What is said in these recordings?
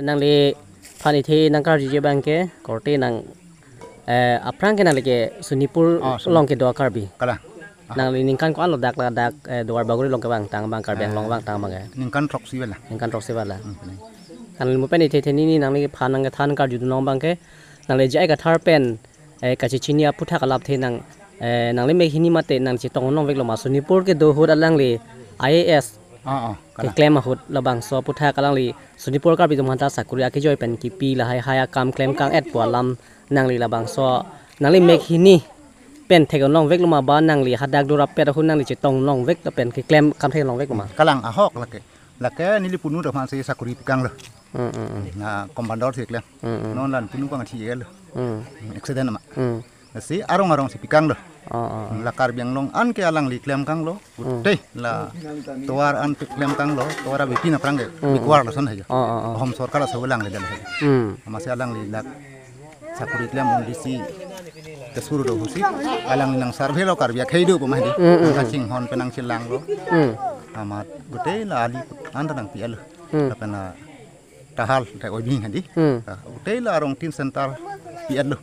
nang le phani thi nang kar jije bang ke korte nang eh aprang ke nang le ke sunipur ah, long ke doa karbi kala ah. nang le ningkan ko alo dak la dak eh, doar baguri long ke bang tang bang kar bang long eh, bang tang bang eh. ningkan trok si bala ningkan trok si bala kan le mupen ite ni nang le phan nang ke than kar judu nong bang ke nang le jai ka thar pen eh kachi chinia putha ka lap the nang eh nang le me hini mate nang chi tong nong vek lo ma sunipur ke do hur alang le IAS klaim ahut la bang so putha kalang li sunipur kar bitum hanta sakuri ake joy pen kipi la hai haya kam klaim kang et pwa lam nang li la bang so nang li mek hini pen thek long vek luma ba nang li hadak dura pe ra hun nang li che tong long vek la pen ki klaim kam thek long vek luma kalang ahok la ke la ke ni li punu da man se sakuri kang la mm mm na kombandor thek la non lan punu kang thi ye la mm accident ma si arong arong si pikang la la kar biang long an ke alang liklem kang lo gutte hmm. la toar an klem kang lo toara bikin aprang ge hmm. bikuar lo san haja ya. ah, ah, ah. hom sarkar sa ulang le dal amase hmm. alang li lak sakuri klem on disi ke suru do husi alang ya nang sarve lo kar bia khaidu ko mahdi sing hon penang silang lo amat gutte la ali an tanang pial pena tahal ta obi hadi gutte la rong tin sentar pial lo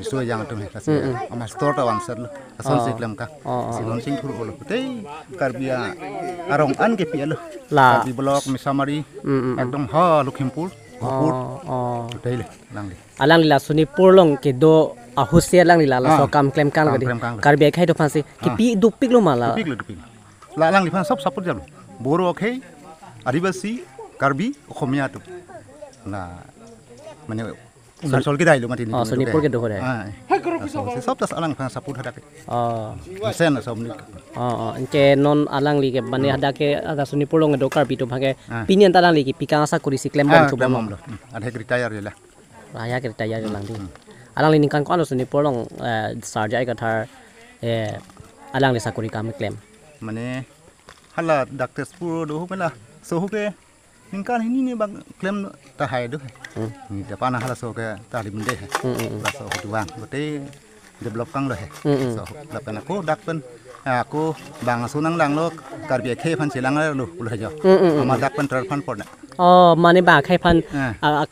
isu yang itu meh kasi amas tor ta wan sar lu ason sik lam ka silon sing khur bol tei karbia arong an ke pi lu la di blok misamari ekdom ha lukhimpur gopur tei le lang le alang lila sunipur long ke do ahusia lang lila la so kam klem kan gadi karbia khai do phansi ke pi du pik lu mala pik lu pik la lang li phan sab sapur jam boro khei adivasi karbi okhomia tu la mane Sol kita itu mati ni. Oh, tas ah, eh. alang oh. Sen Oh, oh. non alang hmm. ada suni pikang asa coba hmm, Ada ya lah. Raya Alang suni sarjai alang निकाल ini nih bang klaim तहाय tuh. है नि ता hal हला सो के ताली मंदे है ला सो हु develop kang loh, he so la aku dak pun ya, aku bang sunang lang lo karbi bi pan phan silang lo lo jo hmm, hmm, hmm. ma dak pun trar pon. oh mana bang khai pan,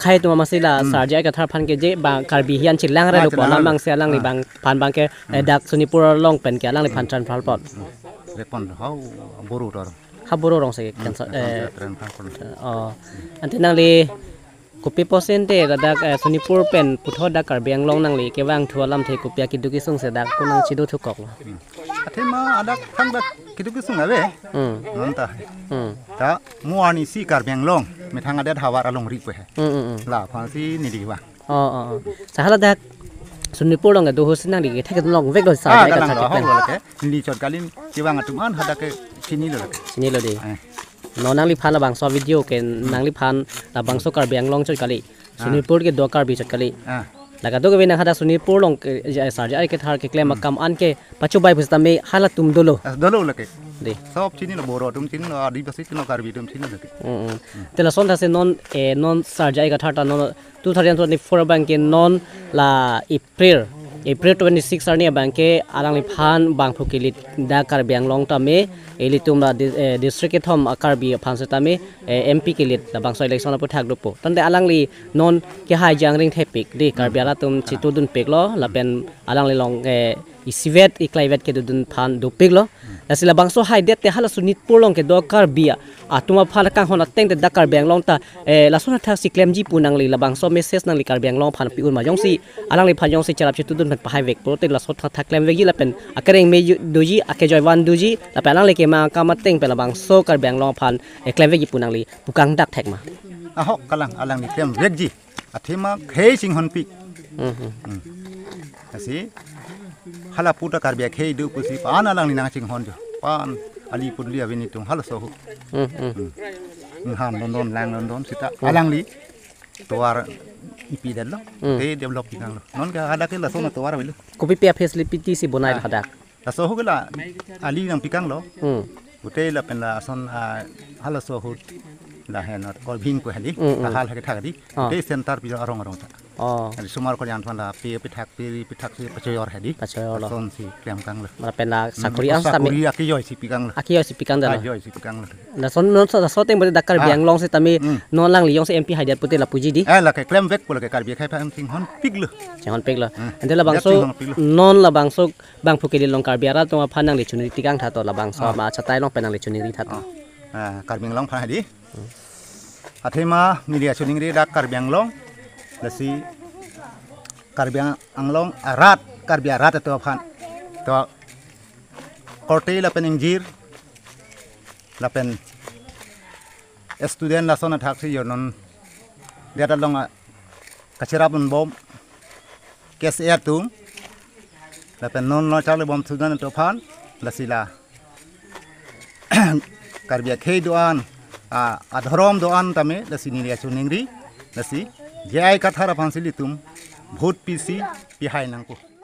khai tu masih sila sarja ka thar ke je ba kar hian silang ra lo ko bang silang ni bang pan bang ke eh, dak sunipura long pen ke lang le phan tran phal hau buru tor haburo rong sige kansa eh oh nang li kupi posen te gadak eh, suni purpen putho da kar beng long nang li kewang thualam the kupya ki duki sung se dak kunang chidu thukok lo hmm. athe ma adak khang da ki duki sung ave hm nanta hm ta hmm. mu si kar beng long me thanga ada. hawar along ri ko he la phansi ni di wa oh, oh oh sahala dak suni pulong ga e, do hosin nang li ke thak long vek lo sa ah, ka thak ni chot kalin चीनी lo sini lo di no nang video के la bang so video कर nang li phan कली सुनीपुर के kar bang long chot kali लगा दो के बिना खाता सुनीपुर पोलों के सार जाए के थार के क्लेम कम आन के पचो बाई पुस्ता में हालत तुम दोलो दोलो लगे दे सब चीनी ना बोरो तुम चीनी ना आदि बसी तुम कार भी तुम चीनी लगे तेरा सोन था से नॉन ए नॉन सार जाए का थार ता नॉन तू थार जन तो ने फोर बैंक के नॉन ला इ এপ্রিল টুয়েন্টি সিক্স আর ব্যাংকে আলাংলি ফান বাং ফুকিলি দা কার্বি আংলং তামে এলি তুমরা ডিস্ট্রিক্ট থম কার্বি ফান সে তামে এমপি কিলিত বাংস ইলেকশন পর থাকলো তন্দে আলাংলি নন কে হাই জিয়াং রিং দি কার্বি আলা তুম চিতু দুন পিকলো লাপেন আলাংলি লং ইসিভেট ইক্লাইভেট কে দুদিন ফান দু nasila bangso hai det te hala sunit purlong ke dokar bia atuma ah, phala kang hona teng te dakar bang long ta e la suna thak si klem ji punang li la bangso message nang li kar bang long phan pi un ma si alang li phan yong si chalap chi tudun pen pahai vek prote la sot thak klem vegi la pen akareng me doji ake joy wan la pen alang li ke ma ka ma teng pe kar bang long phan e klem vegi punang li pukang dak thek ma ahok kalang alang li klem vek ji athima khei sing hon pi 嗯嗯嗯，那是。Mm-hmm. Mm. hala puta karbia khei du pusi pan alang ni nang ching hon jo pan ali pudli abi ni tung hala so hu hm hm han don don lang don don sita alang li tuar ipi dal lo de develop ki lo non ka hada ke la so na tuar bil kopi pe face li piti si bonai hada la so hu la ali nang pikang lo hm gute la pen la son hala so hu la hen at kol bhin ko hali ta hal ha ke thagadi de center bi arong arong ta Oh. sumar kalian pala pi pitak pi pitak si pacoyor hadi. Pacoyor lo. Son si kang lo. Mara penda sakuriang sami. Sakuri aki si pikang lo. Aki si pikang dah. Nah son non so so teng dakar ah. biang si tami hmm. non lang liong si MP hadiat putih la di. Eh la ke kliam vek pula ke karbi kai pam pig lo. Sing pig lo. Ente bangso non la bangso bang pukeli long karbiara tong panang licuni tikang thato la bangso ma ah. chatai long penang licuni ri Ah, ah karbing long hadi. Athema media suning ri dak karbiang long dasi karbia anglong arat eh, karbia arat itu apa kan? to korte lapen injir lapen student lason si yonon dia long kacirap pun bom kes air er tu lapen non non cari bom sudan kan phan lah karbi khei doan a ah, adhorom doan tame lasini nilai chuningri lasi आई कथार फांसी तुम भूत पीसी पिहाई नाको